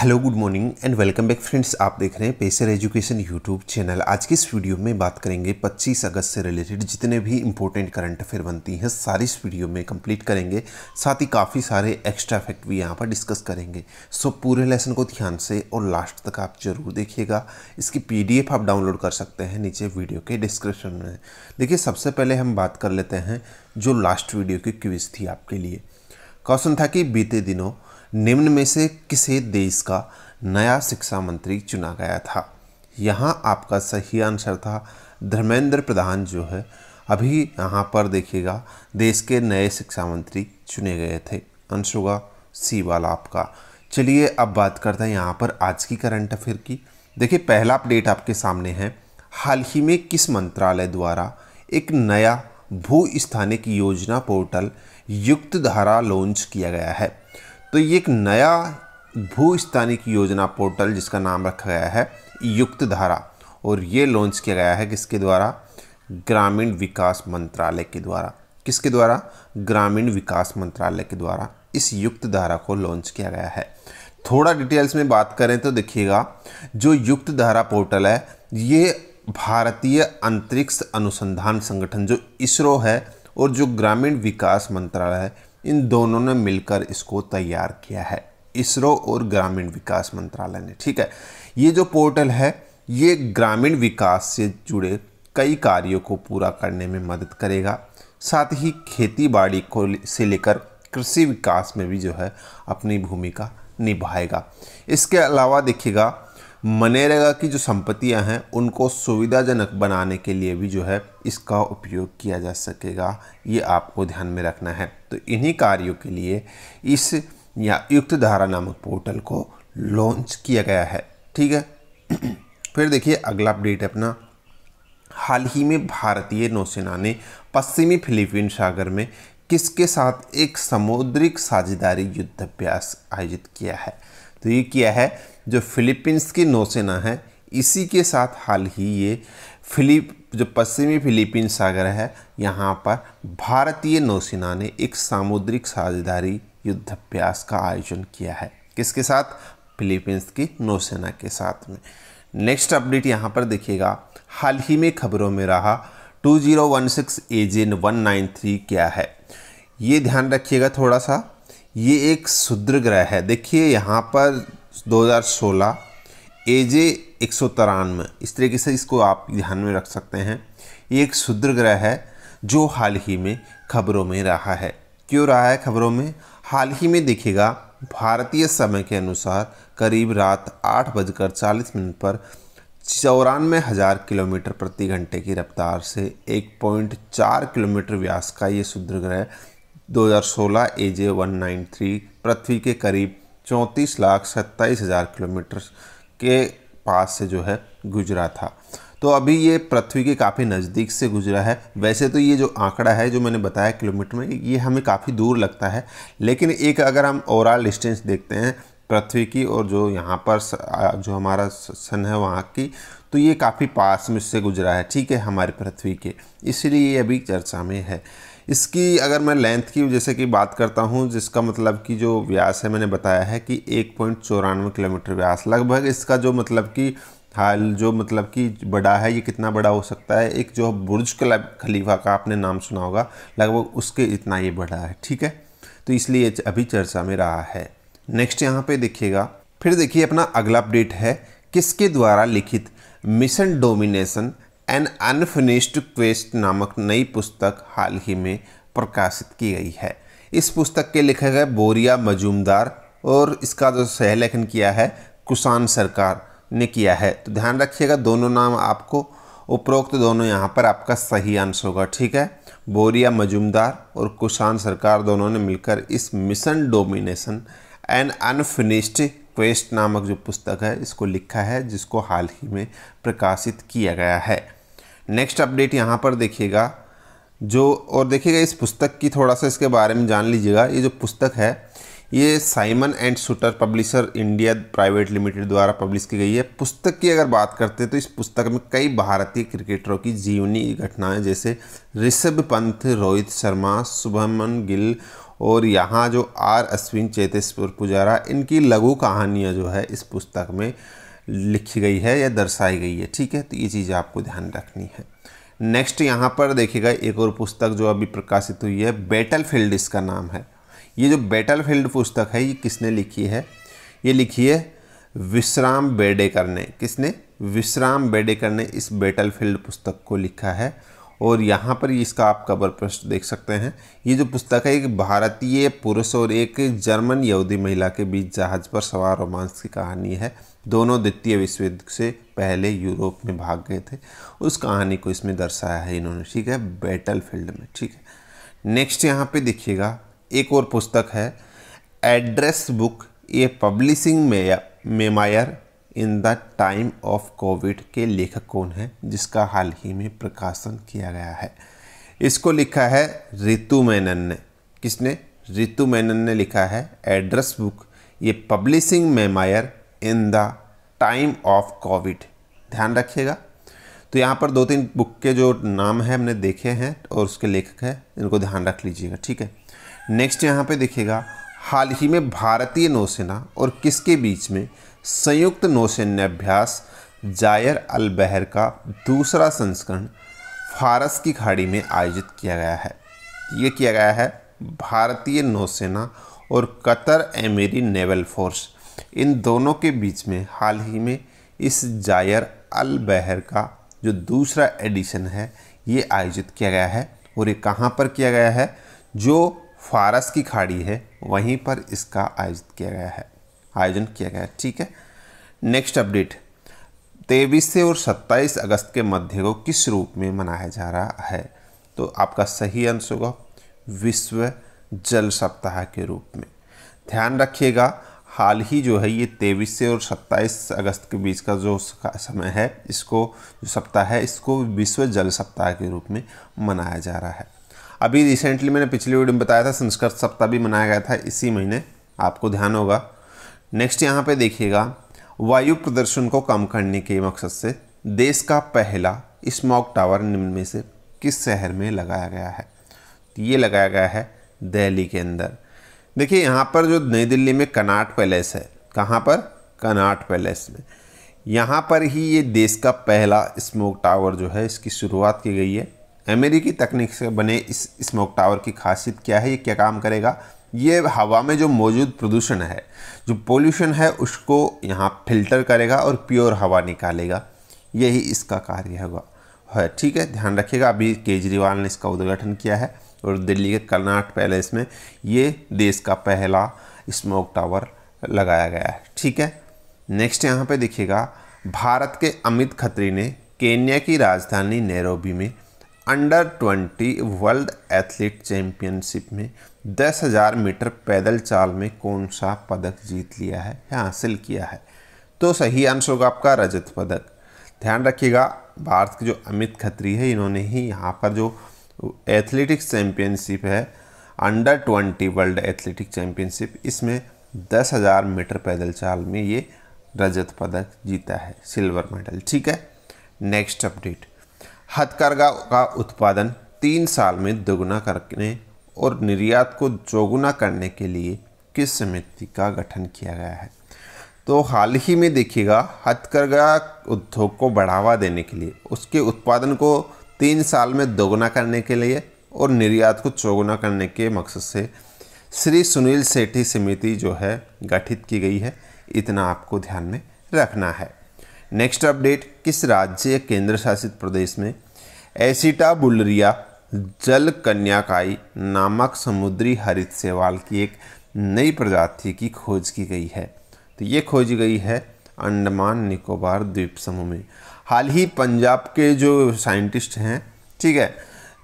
hello good morning and welcome back friends आप देख रहे हैं पेसर एजुकेशन यूट्यूब चैनल आज की इस वीडियो में बात करेंगे 25 अगस्त से रिलेटेड जितने भी इंपॉर्टेंट करंट अफेयर बनती हैं सारी इस वीडियो में कंप्लीट करेंगे साथ ही काफ़ी सारे एक्स्ट्रा इफेक्ट भी यहाँ पर डिस्कस करेंगे सो पूरे लेसन को ध्यान से और लास्ट तक आप जरूर देखिएगा इसकी पी आप डाउनलोड कर सकते हैं नीचे वीडियो के डिस्क्रिप्शन में देखिए सबसे पहले हम बात कर लेते हैं जो लास्ट वीडियो की क्विज़ थी आपके लिए क्वेश्चन था कि बीते दिनों निम्न में से किसे देश का नया शिक्षा मंत्री चुना गया था यहाँ आपका सही आंसर था धर्मेंद्र प्रधान जो है अभी यहाँ पर देखिएगा देश के नए शिक्षा मंत्री चुने गए थे अंश होगा सी वाला आपका चलिए अब बात करते हैं यहाँ पर आज की करंट अफेयर की देखिए पहला अपडेट आपके सामने है हाल ही में किस मंत्रालय द्वारा एक नया भू स्थानिक योजना पोर्टल युक्त धारा लॉन्च किया गया है तो ये एक नया भू स्थानिक योजना पोर्टल जिसका नाम रखा गया है युक्त धारा और ये लॉन्च किया गया है किसके द्वारा ग्रामीण विकास मंत्रालय के द्वारा किसके द्वारा ग्रामीण विकास मंत्रालय के द्वारा इस युक्त धारा को लॉन्च किया गया है थोड़ा डिटेल्स में बात करें तो देखिएगा जो युक्त धारा पोर्टल है ये भारतीय अंतरिक्ष अनुसंधान संगठन जो इसरो है और जो ग्रामीण विकास मंत्रालय है इन दोनों ने मिलकर इसको तैयार किया है इसरो और ग्रामीण विकास मंत्रालय ने ठीक है ये जो पोर्टल है ये ग्रामीण विकास से जुड़े कई कार्यों को पूरा करने में मदद करेगा साथ ही खेती बाड़ी को से लेकर कृषि विकास में भी जो है अपनी भूमिका निभाएगा इसके अलावा देखिएगा मनेरेगा की जो संपत्तियां हैं उनको सुविधाजनक बनाने के लिए भी जो है इसका उपयोग किया जा सकेगा ये आपको ध्यान में रखना है तो इन्हीं कार्यों के लिए इस या युक्त धारा नामक पोर्टल को लॉन्च किया गया है ठीक है फिर देखिए अगला अपडेट अपना हाल ही में भारतीय नौसेना ने पश्चिमी फिलीपीन सागर में किसके साथ एक समुद्रिक साझेदारी युद्धाभ्यास आयोजित किया है तो ये किया है जो फिलीपींस की नौसेना है इसी के साथ हाल ही ये फिलिप जो पश्चिमी फिलीपीन सागर है यहाँ पर भारतीय नौसेना ने एक सामुद्रिक साझेदारी युद्धाभ्यास का आयोजन किया है किसके साथ फिलीपींस की नौसेना के साथ में नेक्स्ट अपडेट यहाँ पर देखिएगा हाल ही में खबरों में रहा 2016 एजेन 193 क्या है ये ध्यान रखिएगा थोड़ा सा ये एक शुद्र ग्रह है देखिए यहाँ पर 2016 ए जे एक सौ तिरानवे इस तरीके से इसको आप ध्यान में रख सकते हैं ये एक शुद्र ग्रह है जो हाल ही में खबरों में रहा है क्यों रहा है खबरों में हाल ही में देखिएगा भारतीय समय के अनुसार करीब रात आठ बजकर चालीस मिनट पर चौरानवे हज़ार किलोमीटर प्रति घंटे की रफ्तार से एक पॉइंट चार किलोमीटर व्यास का ये शुद्र ग्रह 2016 ए जे वन पृथ्वी के करीब चौंतीस लाख सत्ताईस हज़ार किलोमीटर के पास से जो है गुजरा था तो अभी ये पृथ्वी के काफ़ी नज़दीक से गुजरा है वैसे तो ये जो आंकड़ा है जो मैंने बताया किलोमीटर में ये हमें काफ़ी दूर लगता है लेकिन एक अगर हम ओवरऑल डिस्टेंस देखते हैं पृथ्वी की और जो यहाँ पर जो हमारा सन है वहाँ की तो ये काफ़ी पास में से गुजरा है ठीक है हमारी पृथ्वी के इसलिए ये अभी चर्चा में है इसकी अगर मैं लेंथ की जैसे कि बात करता हूँ जिसका मतलब कि जो व्यास है मैंने बताया है कि एक पॉइंट चौरानवे किलोमीटर व्यास लगभग इसका जो मतलब कि हाल जो मतलब कि बड़ा है ये कितना बड़ा हो सकता है एक जो बुर्ज खलीफा का आपने नाम सुना होगा लगभग उसके इतना ये बड़ा है ठीक है तो इसलिए अभी चर्चा में रहा है नेक्स्ट यहाँ पे देखिएगा फिर देखिए अपना अगला अपडेट है किसके द्वारा लिखित mission domination an unfinished quest नामक नई पुस्तक हाल ही में प्रकाशित की गई है इस पुस्तक के लिखे है बोरिया मजूमदार और इसका जो सह लेखन किया है कुसान सरकार ने किया है तो ध्यान रखिएगा दोनों नाम आपको उपरोक्त तो दोनों यहाँ पर आपका सही आंसर होगा ठीक है बोरिया मजूमदार और कुशान सरकार दोनों ने मिलकर इस mission domination and unfinished quest नामक जो पुस्तक है इसको लिखा है जिसको हाल ही में प्रकाशित किया गया है नेक्स्ट अपडेट यहाँ पर देखिएगा जो और देखिएगा इस पुस्तक की थोड़ा सा इसके बारे में जान लीजिएगा ये जो पुस्तक है ये Simon and Schuster publisher India private limited द्वारा पब्लिश की गई है पुस्तक की अगर बात करते हैं तो इस पुस्तक में कई भारतीय क्रिकेटरों की जीवनी घटनाएं जैसे ऋषभ पंत रोहित शर्मा शुभमन गिल और यहाँ जो आर अश्विन चेतेश्वर पुजारा इनकी लघु कहानियाँ जो है इस पुस्तक में लिखी गई है या दर्शाई गई है ठीक है तो ये चीज़ आपको ध्यान रखनी है नेक्स्ट यहाँ पर देखिएगा एक और पुस्तक जो अभी प्रकाशित हुई है बैटल फील्ड इसका नाम है ये जो बैटल फील्ड पुस्तक है ये किसने लिखी है ये लिखी है विश्राम बेडेकर ने किसने विश्राम बेडेकर ने इस बैटल फील्ड पुस्तक को लिखा है और यहाँ पर इसका आप कवर पृष्ठ देख सकते हैं ये जो पुस्तक है एक भारतीय पुरुष और एक जर्मन यहूदी महिला के बीच जहाज पर सवार रोमांस की कहानी है दोनों द्वितीय विश्व युद्ध से पहले यूरोप में भाग गए थे उस कहानी को इसमें दर्शाया है इन्होंने ठीक है बैटल फील्ड में ठीक है नेक्स्ट यहाँ पे देखिएगा एक और पुस्तक है address book a publishing mayor memoir in the time of Covid के लेखक कौन है जिसका हाल ही में प्रकाशन किया गया है इसको लिखा है रितु मैनन ने किसने रितु मैनन ने लिखा है एड्रेस बुक ये publishing memoir in the time of Covid ध्यान रखिएगा तो यहाँ पर दो तीन बुक के जो नाम है हमने देखे हैं और उसके लेखक है इनको ध्यान रख लीजिएगा ठीक है नेक्स्ट यहाँ पे देखिएगा हाल ही में भारतीय नौसेना और किसके बीच में संयुक्त अभ्यास जायर अल बहर का दूसरा संस्करण फारस की खाड़ी में आयोजित किया गया है ये किया गया है भारतीय नौसेना और कतर एमेरी नेवल फोर्स इन दोनों के बीच में हाल ही में इस जायर अल बहर का जो दूसरा एडिशन है ये आयोजित किया गया है और ये कहाँ पर किया गया है जो फारस की खाड़ी है वहीं पर इसका आयोजित किया गया है आयोजन किया गया ठीक है नेक्स्ट अपडेट तेईस से और 27 अगस्त के मध्य को किस रूप में मनाया जा रहा है तो आपका सही आंसर होगा विश्व जल सप्ताह के रूप में ध्यान रखिएगा हाल ही जो है ये तेईस से और 27 अगस्त के बीच का जो समय है इसको जो सप्ताह है इसको विश्व जल सप्ताह के रूप में मनाया जा रहा है अभी रिसेंटली मैंने पिछले वीडियो में बताया था संस्कृत सप्ताह भी मनाया गया था इसी महीने आपको ध्यान होगा नेक्स्ट यहाँ पे देखिएगा वायु प्रदर्शन को कम करने के मकसद से देश का पहला स्मॉक टावर निम्न में से किस शहर में लगाया गया है तो ये लगाया गया है दिल्ली के अंदर देखिए यहाँ पर जो नई दिल्ली में कनाट पैलेस है कहाँ पर कनाट पैलेस में यहाँ पर ही ये देश का पहला स्मोक टावर जो है इसकी शुरुआत की गई है अमेरिकी तकनीक से बने इस स्मोक टावर की खासियत क्या है ये क्या काम करेगा ये हवा में जो मौजूद प्रदूषण है जो पोल्यूशन है उसको यहाँ फिल्टर करेगा और प्योर हवा निकालेगा यही इसका कार्य होगा है ठीक है ध्यान रखिएगा अभी केजरीवाल ने इसका उद्घाटन किया है और दिल्ली के कर्नाट पैलेस में ये देश का पहला स्मोक टावर लगाया गया है ठीक है नेक्स्ट यहाँ पे देखिएगा भारत के अमित खत्री ने केन्या की राजधानी नेरोबी में under twenty world athlete championship में दस हज़ार मीटर पैदल चाल में कौन सा पदक जीत लिया है या हासिल किया है तो सही आंसर होगा आपका रजत पदक ध्यान रखिएगा भारत के जो अमित खत्री है इन्होंने ही यहाँ पर जो एथलेटिक्स चैम्पियनशिप है under twenty world athletic championship इसमें दस हज़ार मीटर पैदल चाल में ये रजत पदक जीता है सिल्वर मेडल ठीक है नेक्स्ट अपडेट हथकरघा का उत्पादन तीन साल में दोगुना करने और निर्यात को चौगुना करने के लिए किस समिति का गठन किया गया है तो हाल ही में देखिएगा हथकरघा उद्योग को बढ़ावा देने के लिए उसके उत्पादन को तीन साल में दोगुना करने के लिए और निर्यात को चौगुना करने के मकसद से श्री सुनील सेठी समिति जो है गठित की गई है इतना आपको ध्यान में रखना है नेक्स्ट अपडेट किस राज्य या केंद्र शासित प्रदेश में एसिटा बुलरिया जल कन्याकाई नामक समुद्री हरित सेवाल की एक नई प्रजाति की खोज की गई है तो ये खोजी गई है अंडमान निकोबार द्वीप समूह में हाल ही पंजाब के जो साइंटिस्ट हैं ठीक है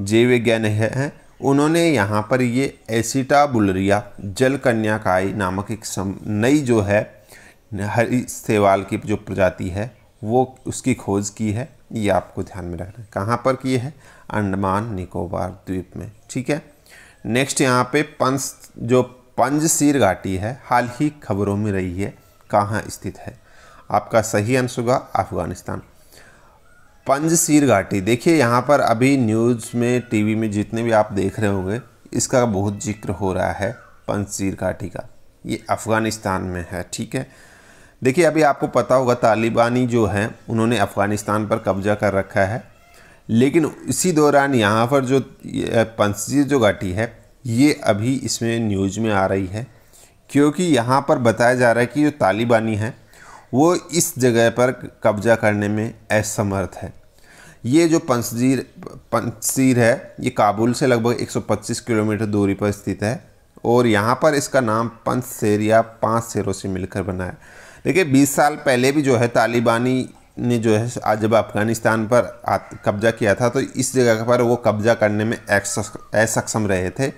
जैव विज्ञान हैं उन्होंने यहाँ पर ये एसिटा बुलरिया जल कन्याकाई नामक एक सम, नई जो है हरी सेवाल की जो प्रजाति है वो उसकी खोज की है ये आपको ध्यान में रखना है कहाँ पर की है अंडमान निकोबार द्वीप में ठीक है नेक्स्ट यहाँ पे पंस जो पंजसीर घाटी है हाल ही खबरों में रही है कहाँ स्थित है आपका सही आंसर होगा अफगानिस्तान पंजसीर घाटी देखिए यहाँ पर अभी न्यूज़ में टीवी में जितने भी आप देख रहे होंगे इसका बहुत जिक्र हो रहा है सीर घाटी का ये अफ़गानिस्तान में है ठीक है देखिए अभी आपको पता होगा तालिबानी जो हैं उन्होंने अफ़गानिस्तान पर कब्जा कर रखा है लेकिन इसी दौरान यहाँ पर जो पंसीर जो घाटी है ये अभी इसमें न्यूज में आ रही है क्योंकि यहाँ पर बताया जा रहा है कि जो तालिबानी है वो इस जगह पर कब्जा करने में असमर्थ है ये जो पंचजीर पंचीर है ये काबुल से लगभग 125 किलोमीटर दूरी पर स्थित है और यहाँ पर इसका नाम पंच शेर या पाँच शेरों से मिलकर बना है देखिए 20 साल पहले भी जो है तालिबानी ने जो है जब अफगानिस्तान पर कब्जा किया था तो इस जगह पर वो कब्जा करने में असक्षम रहे थे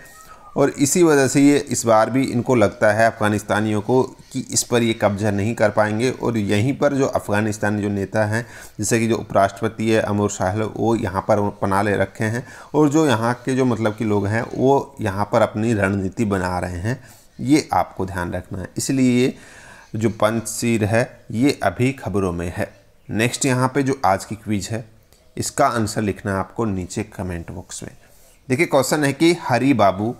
और इसी वजह से ये इस बार भी इनको लगता है अफ़गानिस्तानियों को कि इस पर ये कब्जा नहीं कर पाएंगे और यहीं पर जो अफ़गानिस्तान जो नेता हैं जैसे कि जो उपराष्ट्रपति है अमर शाह वो यहाँ पर पना ले रखे हैं और जो यहाँ के जो मतलब कि लोग हैं वो यहाँ पर अपनी रणनीति बना रहे हैं ये आपको ध्यान रखना है इसलिए ये जो पंचशीर है ये अभी खबरों में है नेक्स्ट यहाँ पे जो आज की क्विज है इसका आंसर लिखना है आपको नीचे कमेंट बॉक्स में देखिए क्वेश्चन है कि हरी बाबू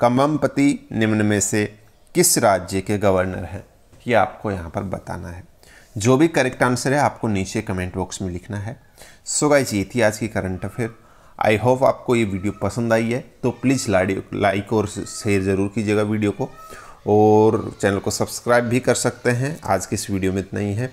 कममपति निम्न में से किस राज्य के गवर्नर हैं ये आपको यहाँ पर बताना है जो भी करेक्ट आंसर है आपको नीचे कमेंट बॉक्स में लिखना है सो गाइज ये थी आज की करंट अफेयर आई होप आपको ये वीडियो पसंद आई है तो प्लीज़ लाइक और शेयर ज़रूर कीजिएगा वीडियो को और चैनल को सब्सक्राइब भी कर सकते हैं आज के इस वीडियो में इतना ही है